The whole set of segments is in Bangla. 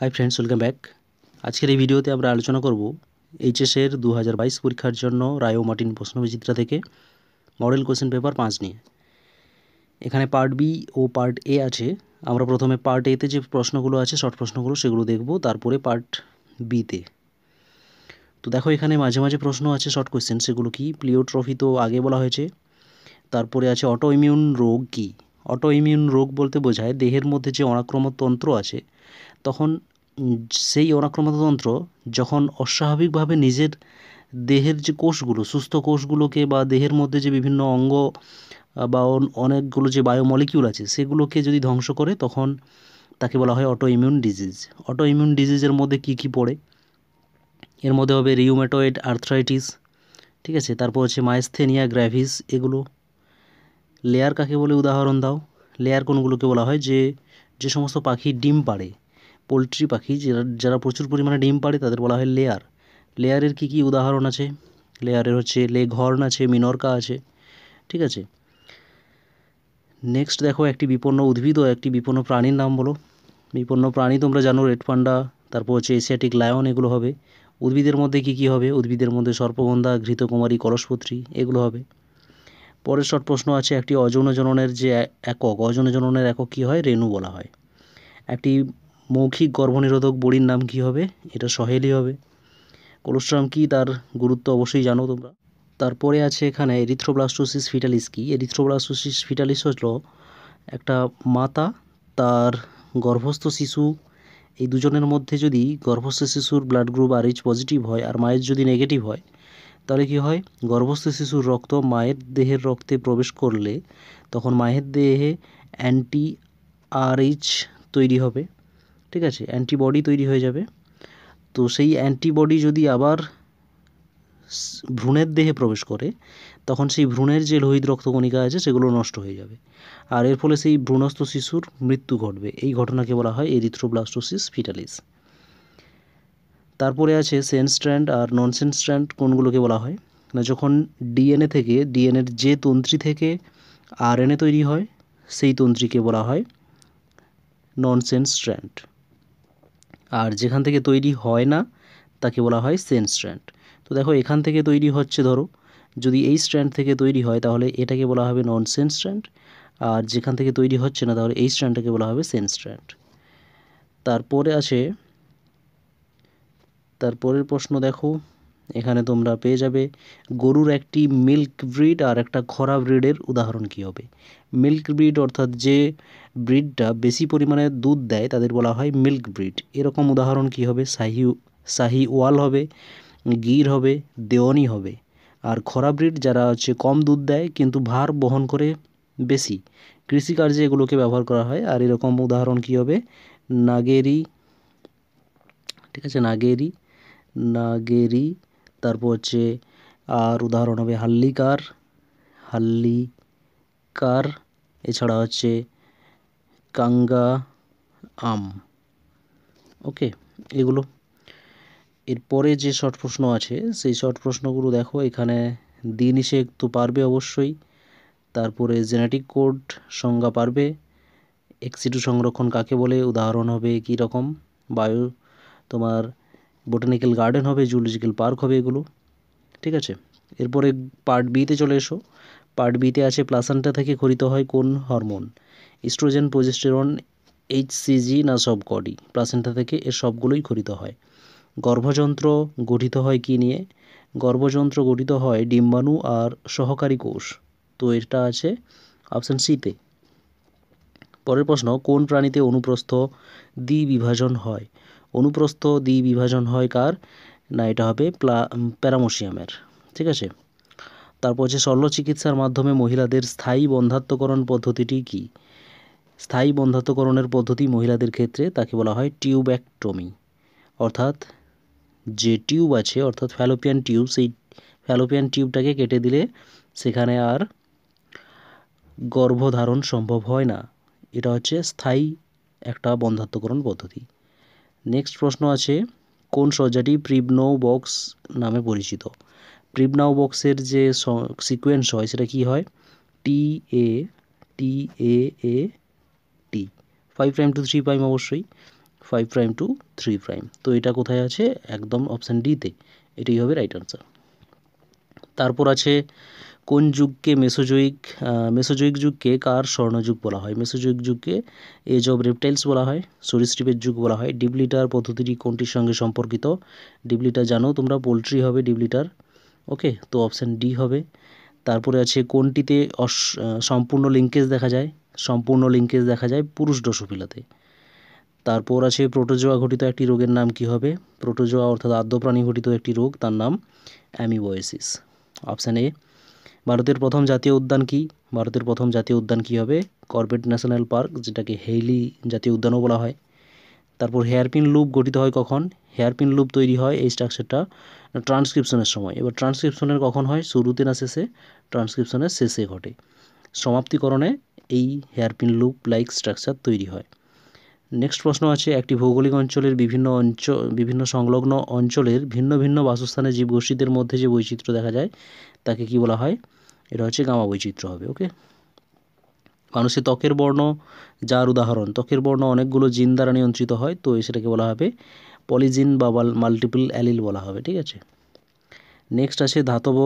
হাই ফ্রেন্ডস ওয়েলকাম ব্যাক আজকের এই ভিডিওতে আমরা আলোচনা করব এইচএসের দু হাজার বাইশ পরীক্ষার জন্য রায়ো মার্টিন প্রশ্নবিচিত্রা থেকে মডেল কোশ্চেন পেপার পাঁচ নিয়ে এখানে পার্ট বি ও পার্ট এ আছে আমরা প্রথমে পার্ট এতে যে প্রশ্নগুলো আছে শর্ট প্রশ্নগুলো সেগুলো দেখব তারপরে পার্ট বিতে তো দেখো এখানে মাঝে মাঝে প্রশ্ন আছে শর্ট কোয়েশ্চেন সেগুলো কি প্লিও ট্রফি তো আগে বলা হয়েছে তারপরে আছে অটো ইমিউন রোগ কী অটো ইমিউন রোগ বলতে বোঝায় দেহের মধ্যে যে অনাক্রমক তন্ত্র আছে তখন সেই অনাক্রমণতন্ত্র যখন অস্বাভাবিকভাবে নিজের দেহের যে কোষগুলো সুস্থ কোষগুলোকে বা দেহের মধ্যে যে বিভিন্ন অঙ্গ বা অনেকগুলো যে বায়োমলিকিউল আছে সেগুলোকে যদি ধ্বংস করে তখন তাকে বলা হয় auto immune disease auto immune ডিজিজের মধ্যে কি কি পড়ে এর মধ্যে হবে রিউমেটয়েড আর্থ্রাইটিস ঠিক আছে তারপর হচ্ছে মাইস্থেনিয়া গ্র্যাভিস এগুলো লেয়ার কাকে বলে উদাহরণ দাও লেয়ার কোনগুলোকে বলা হয় যে যে সমস্ত পাখি ডিম পাড়ে পোলট্রি পাখি যারা যারা প্রচুর পরিমাণে ডিম পাড়ে তাদের বলা হয় লেয়ার লেয়ারের কী কী উদাহরণ আছে লেয়ারের হচ্ছে লেগ হর্ন আছে মিনরকা আছে ঠিক আছে নেক্সট দেখো একটি বিপন্ন উদ্ভিদ ও একটি বিপন্ন প্রাণীর নাম বলো বিপন্ন প্রাণী তোমরা জানো রেড পান্ডা তারপর হচ্ছে এশিয়াটিক লায়ন এগুলো হবে উদ্ভিদের মধ্যে কি কি হবে উদ্ভিদের মধ্যে সর্পগন্ধা ঘৃতকুমারী কলসপত্রী এগুলো হবে পরের শর্ট প্রশ্ন আছে একটি জননের যে একক অজন জননের একক কী হয় রেণু বলা হয় একটি মৌখিক গর্ভনিরোধক বড়ির নাম কি হবে এটা সহেলি হবে কোলোস্ট্রাম কি তার গুরুত্ব অবশ্যই জানো তোমরা তারপরে আছে এখানে এরিথ্রোব্লাস্টোসিস ফিটালিস কি এরিথ্রোব্লাস্টোসিস ফিটালিস হল একটা মাতা তার গর্ভস্থ শিশু এই দুজনের মধ্যে যদি গর্ভস্থ শিশুর blood group R H positive হয় আর মায়ের যদি নেগেটিভ হয় তাহলে কি হয় গর্ভস্থ শিশুর রক্ত মায়ের দেহের রক্তে প্রবেশ করলে তখন মায়ের দেহে অ্যান্টি আর এইচ তৈরি হবে ঠিক আছে অ্যান্টিবডি তৈরি হয়ে যাবে তো সেই অ্যান্টিবডি যদি আবার ভ্রূণের দেহে প্রবেশ করে তখন সেই ভ্রূণের যে লোহিত রক্তকণিকা আছে সেগুলো নষ্ট হয়ে যাবে আর এর ফলে সেই ভ্রূণস্থ শিশুর মৃত্যু ঘটবে এই ঘটনাকে বলা হয় এরিথ্রোব্লাস্টোসিস ফিটালিস তারপরে আছে সেন্স স্ট্র্যান্ড আর ননসেন্স স্ট্র্যান্ড কোনগুলোকে বলা হয় না মানে যখন ডিএনএ থেকে ডিএনএর যে তন্ত্রী থেকে আরএনএ তৈরি হয় সেই তন্ত্রীকে বলা হয় ননসেন্স স্ট্র্যান্ড আর যেখান থেকে তৈরি হয় না তাকে বলা হয় সেন স্ট্র্যান্ড তো দেখো এখান থেকে তৈরি হচ্ছে ধরো যদি এই স্ট্র্যান্ড থেকে তৈরি হয় তাহলে এটাকে বলা হবে নন সেন স্ট্র্যান্ড আর যেখান থেকে তৈরি হচ্ছে না তাহলে এই স্ট্র্যান্ডটাকে বলা হবে সেন স্ট্র্যান্ড তারপরে আছে তারপরের প্রশ্ন দেখো এখানে তোমরা পেয়ে যাবে গরুর একটি মিল্ক ব্রিড আর একটা খরা ব্রিডের উদাহরণ কী হবে মিল্ক ব্রিড অর্থাৎ যে ব্রিডটা বেশি পরিমাণে দুধ দেয় তাদের বলা হয় মিল্ক ব্রিড এরকম উদাহরণ কী হবে শাহি শাহি ওয়াল হবে গির হবে দেওয়ানি হবে আর খরা ব্রিড যারা হচ্ছে কম দুধ দেয় কিন্তু ভার বহন করে বেশি কৃষিকার্যে এগুলোকে ব্যবহার করা হয় আর এরকম উদাহরণ কী হবে নাগেরি ঠিক আছে নাগেরি নাগেরি তারপর হচ্ছে আর উদাহরণ হবে হাল্লিকার হাল্লিকার এছাড়া হচ্ছে কাঙ্গা আম ওকে এগুলো এরপরে যে শর্ট প্রশ্ন আছে সেই শর্ট প্রশ্নগুলো দেখো এখানে দিন সে একটু পারবে অবশ্যই তারপরে জেনেটিক কোড সংজ্ঞা পারবে এক্সিটু সংরক্ষণ কাকে বলে উদাহরণ হবে কি রকম বায়ু তোমার বোটানিক্যাল গার্ডেন হবে জুলজিক্যাল পার্ক হবে এগুলো ঠিক আছে এরপরে পার্ট বিতে চলে এসো পার্ট বিতে আছে প্লাসান্টা থেকে খরিত হয় কোন হরমোন ইস্ট্রোজেন প্রজেস্টেরন এইচসিজি না কডি প্লাসেন্টা থেকে এর সবগুলোই খরিত হয় গর্ভযন্ত্র গঠিত হয় কি নিয়ে গর্ভযন্ত্র গঠিত হয় ডিম্বাণু আর সহকারী কোষ তো এটা আছে অপশান সিতে পরের প্রশ্ন কোন প্রাণীতে অনুপ্রস্থ দ্বিবিভাজন হয় অনুপ্রস্থ দ্বি বিভাজন হয় কার না এটা হবে প্লা প্যারামোসিয়ামের ঠিক আছে তারপর হচ্ছে শল্য চিকিৎসার মাধ্যমে মহিলাদের স্থায়ী বন্ধাত্মকরণ পদ্ধতিটি কি স্থায়ী বন্ধাত্মকরণের পদ্ধতি মহিলাদের ক্ষেত্রে তাকে বলা হয় টিউব্যাকটমি অর্থাৎ যে টিউব আছে অর্থাৎ ফ্যালোপিয়ান টিউব সেই ফ্যালোপিয়ান টিউবটাকে কেটে দিলে সেখানে আর গর্ভধারণ সম্ভব হয় না এটা হচ্ছে স্থায়ী একটা বন্ধাত্মকরণ পদ্ধতি নেক্সট প্রশ্ন আছে কোন সজ্জাটি প্রিবনৌ বক্স নামে পরিচিত প্রিবনাও বক্সের যে সিকোয়েন্স হয় সেটা কি হয় T A T A A T five prime to three prime অবশ্যই five prime to three prime তো এটা কোথায় আছে একদম অপশান ডিতে এটাই হবে রাইট আনসার তারপর আছে কোন যুগকে মেসোজোয়িক মেসোজোয়িক যুগকে কার স্বর্ণযুগ বলা হয় মেসোজোয়িক যুগকে এজ অব রেপটাইলস বলা হয় সরীসৃপের যুগ বলা হয় ডিবলিটার পদ্ধতিটি কোনটির সঙ্গে সম্পর্কিত ডিবলিটা জানো তোমরা পোলট্রি হবে ডিবলিটার ওকে তো অপশান ডি হবে তারপরে আছে কোনটিতে সম্পূর্ণ লিঙ্কেজ দেখা যায় সম্পূর্ণ লিঙ্কেজ দেখা যায় পুরুষ ডসোফিলাতে তারপর আছে প্রোটোজোয়া ঘটিত একটি রোগের নাম কি হবে প্রোটোজোয়া অর্থাৎ আদ্যপ্রাণী ঘটিত একটি রোগ তার নাম অ্যামিবয়েসিস অপশান এ ভারতের প্রথম জাতীয় উদ্যান কি ভারতের প্রথম জাতীয় উদ্যান কি হবে করবেট ন্যাশনাল পার্ক যেটাকে হেইলি জাতীয় উদ্যানও বলা হয় তারপর হেয়ারপিন লুপ গঠিত হয় কখন হেয়ারপিন লুপ তৈরি হয় এই স্ট্রাকচারটা ট্রান্সক্রিপশনের সময় এবার ট্রান্সক্রিপশনের কখন হয় শুরুতে না শেষে ট্রান্সক্রিপশনের শেষে ঘটে সমাপ্তিকরণে এই হেয়ারপিন লুপ লাইক স্ট্রাকচার তৈরি হয় নেক্সট প্রশ্ন আছে একটি ভৌগোলিক অঞ্চলের বিভিন্ন অঞ্চল বিভিন্ন সংলগ্ন অঞ্চলের ভিন্ন ভিন্ন বাসস্থানে জীবগোষ্ঠীদের মধ্যে যে বৈচিত্র্য দেখা যায় তাকে কি বলা হয় এটা হচ্ছে গামা বৈচিত্র্য হবে ওকে মানুষের ত্বকের বর্ণ যার উদাহরণ ত্বকের বর্ণ অনেকগুলো জিন দ্বারা নিয়ন্ত্রিত হয় তো সেটাকে বলা হবে পলিজিন বা মাল্টিপল অ্যালিল বলা হবে ঠিক আছে নেক্সট আছে ধাতব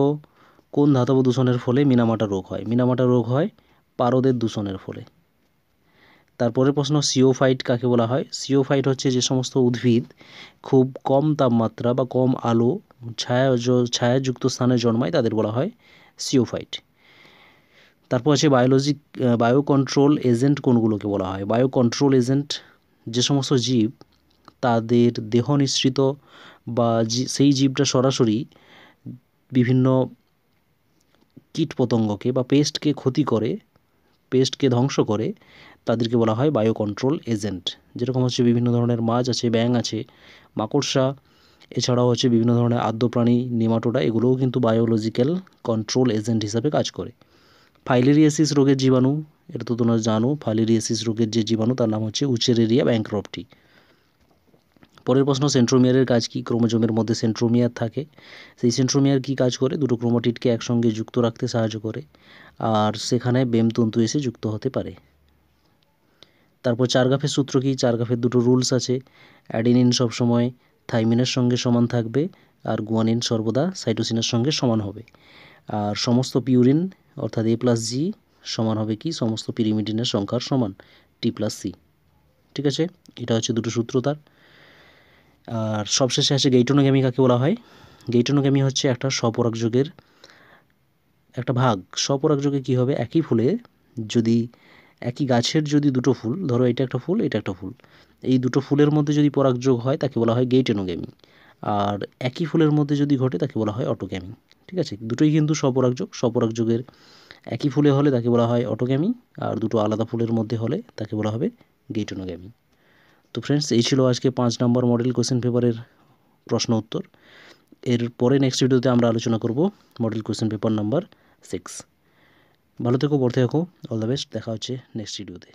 কোন ধাতব দূষণের ফলে মিনামাটা রোগ হয় মিনামাটা রোগ হয় পারদের দূষণের ফলে তারপরে প্রশ্ন সিওফাইট কাকে বলা হয় সিওফাইট হচ্ছে যে সমস্ত উদ্ভিদ খুব কম তাপমাত্রা বা কম আলো ছায়া ছায়াযুক্ত স্থানে জন্মায় তাদের বলা হয় সিওফাইট তারপর আছে বায়োলজিক বায়ো কন্ট্রোল এজেন্ট কোনগুলোকে বলা হয় বায়ো কন্ট্রোল এজেন্ট যে সমস্ত জীব তাদের দেহ নিঃসৃত বা সেই জীবটা সরাসরি বিভিন্ন কীটপতঙ্গকে বা পেস্টকে ক্ষতি করে পেস্টকে ধ্বংস করে তাদেরকে বলা হয় বায়ো কন্ট্রোল এজেন্ট যেরকম হচ্ছে বিভিন্ন ধরনের মাছ আছে ব্যাঙ আছে মাকড়সা এছাড়াও হচ্ছে বিভিন্ন ধরনের প্রাণী নেমাটোডা এগুলোও কিন্তু বায়োলজিক্যাল কন্ট্রোল এজেন্ট হিসাবে কাজ করে ফাইলেরিয়াসিস রোগের জীবাণু এটা তো তোমরা জানো ফাইলেরিয়াসিস রোগের যে জীবাণু তার নাম হচ্ছে উচেরেরিয়া ব্যাংক্রপটি পরের প্রশ্ন সেন্ট্রোমিয়ারের কাজ কি ক্রোমোজোমের মধ্যে সেন্ট্রোমিয়ার থাকে সেই সেন্ট্রোমিয়ার কি কাজ করে দুটো ক্রোমোটিটকে একসঙ্গে যুক্ত রাখতে সাহায্য করে আর সেখানে বেমতন্তু এসে যুক্ত হতে পারে তারপর চারগাফের সূত্র কি চারগাফের দুটো রুলস আছে অ্যাডিনিন সবসময় থাইমিনের সঙ্গে সমান থাকবে আর গুয়ানিন সর্বদা সাইটোসিনের সঙ্গে সমান হবে আর সমস্ত পিউরিন অর্থাৎ এ প্লাস জি সমান হবে কি সমস্ত পিরিমিডিনের সংখ্যার সমান টি প্লাস সি ঠিক আছে এটা হচ্ছে দুটো সূত্র তার আর সবশেষে আছে গেইটনোগ্যামি কাকে বলা হয় গেইটনোগ্যামি হচ্ছে একটা স্বপরাগ যোগের একটা ভাগ স্বপরাগ যুগে কী হবে একই ফুলে যদি একই গাছের যদি দুটো ফুল ধরো এটা একটা ফুল এটা একটা ফুল এই দুটো ফুলের মধ্যে যদি পরাগযোগ হয় তাকে বলা হয় গেইট এনোগ্যামি আর একই ফুলের মধ্যে যদি ঘটে তাকে বলা হয় অটোগ্যামি ঠিক আছে দুটোই কিন্তু স্বপরাগযোগ স্বপরাগযোগের একই ফুলে হলে তাকে বলা হয় অটোগ্যামি আর দুটো আলাদা ফুলের মধ্যে হলে তাকে বলা হবে গেটনোগ্যামি তো ফ্রেন্ডস এই ছিল আজকে পাঁচ নম্বর মডেল কোশ্চেন পেপারের প্রশ্ন উত্তর এর পরে নেক্সট ভিডিওতে আমরা আলোচনা করব model question paper number six ভালো থেকো পড়তে থেকো অল দ্য বেস্ট দেখা হচ্ছে নেক্সট ভিডিওতে